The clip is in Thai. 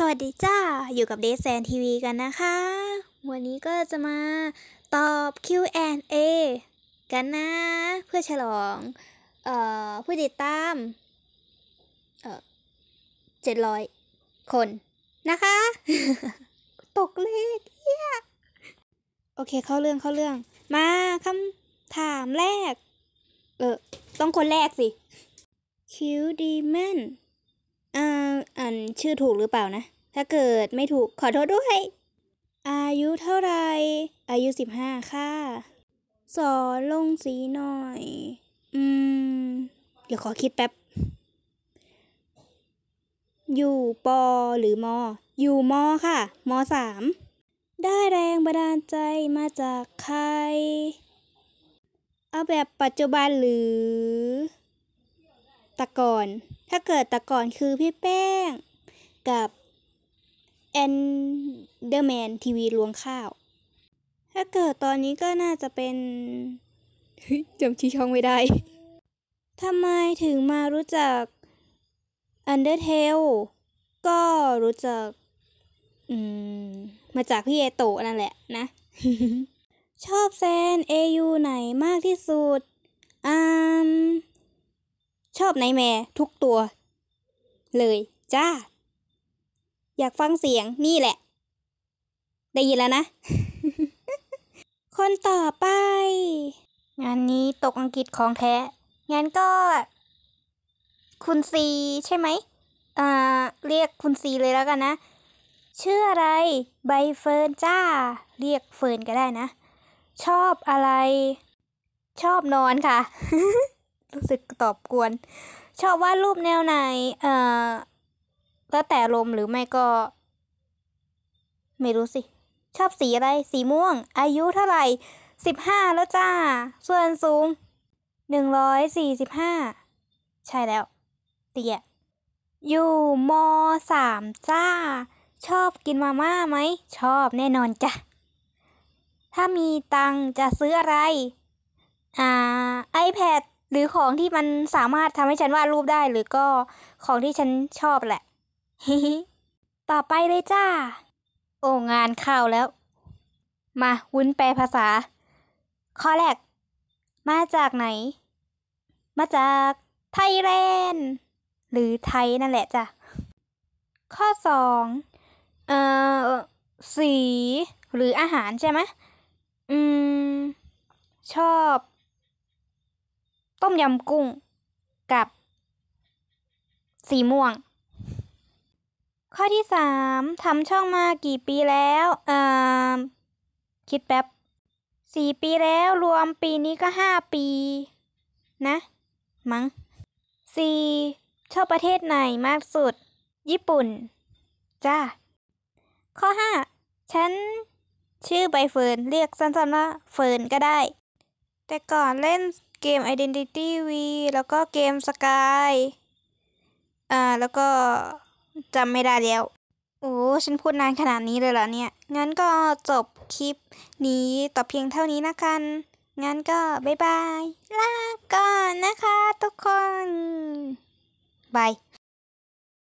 สวัสดีจ้า อยู่กับเดซแซนทีวีกันนะคะ วันนี้ก็จะมาตอบ Q&A กันนะ เพื่อฉลอง เอ่อ ผู้ติดตามเอ่อเจ็ดร้อยคนนะคะตกเลขเนียโอเคเข้าเรื่องเข้าเรื่องมาคำถามแรก เออต้องคนแรกสิคิวดีแมนอ่าอันชื่อถูกหรือเปล่านะ ถ้าเกิดไม่ถูก ขอโทษด้วย อายุเท่าไร อายุสิบห้าค่ะสอนลงสีหน่อย อืม เดี๋ยวขอคิดแป๊บ อยู่ปอหรือมออยู่มอค่ะมสามได้แรงบันดาลใจมาจากใคร เอาแบบปัจจุบันหรือก่อนถ้าเกิดแต่ก่อนคือพี่แป้งกับแอนเดอร์แมนทีวีลวงข้าว ถ้าเกิดตอนนี้ก็น่าจะเป็นจำชื่อช่องไม่ได้ทำไมถึงมารู้จักอันเดอร์เทลก็รู้จัก อืม มาจากพี่เอโตะนั่นแหละนะ ชอบแซนเอยูไหนมากที่สุดอ่าอบไนแม่ทุกตัว เลยจ้า อยากฟังเสียงนี่แหละ ได้ยินแล้วนะ คนต่อไป งานนี้ตกอังกฤษของแท้งั้นก็ คุณซีใช่ไหมอ่าเรียกคุณซีเลยแล้วกันนะชื่ออะไร ใบเฟิร์นจ้า เรียกเฟิร์นก็ได้นะ ชอบอะไร ชอบนอนค่ะรู้สึกตอบกวน ชอบวาดรูปแนวไหน เอ่อ ก็แต่ลมหรือไม่ก็ ไม่รู้สิ ชอบสีอะไร สีม่วง อายุเท่าไหร่สิบห้าแล้วจ้า ส่วนสูงหนึ่งร้อยสี่สิบห้าใช่แล้ว เตี่ยอยู่มสามจ้า ชอบกินมาม่าไหม ชอบแน่นอนจ้ะ ถ้ามีตังจะซื้ออะไร อ่า iPad หรือของที่มันสามารถทำให้ฉันวาดรูปได้หรือก็ของที่ฉันชอบแหละ ต่อไปเลยจ้า โอ้ งานเข้าแล้ว มาวุ้นแปลภาษา ข้อแรก มาจากไหน มาจากไทยแลนด์หรือไทยนั่นแหละจ้ะ ข้อสองเอ่อ สี หรืออาหารใช่ไหม อืม ชอบต้มยำกุ้งกับสีม่วง ข้อที่สามทำช่องมากี่ปีแล้วเอ่อคิดแป๊บสี่ปีแล้วรวมปีนี้ก็ห้าปีนะมั้งสี่ชอบประเทศไหนมากสุดญี่ปุ่นจ้าข้อห้าฉันชื่อใบเฟิร์นเรียกสั้นๆว่าเฟิร์นก็ได้ แต่ก่อนเล่นเกม Identity V แล้วก็เกม Sky อ่า แล้วก็จำไม่ได้แล้ว โอ้ ฉันพูดนานขนาดนี้เลยเหรอเนี่ย งั้นก็จบคลิปนี้ต่อเพียงเท่านี้นะกัน งั้นก็บ๊ายบาย ลาก่อนนะคะทุกคน บาย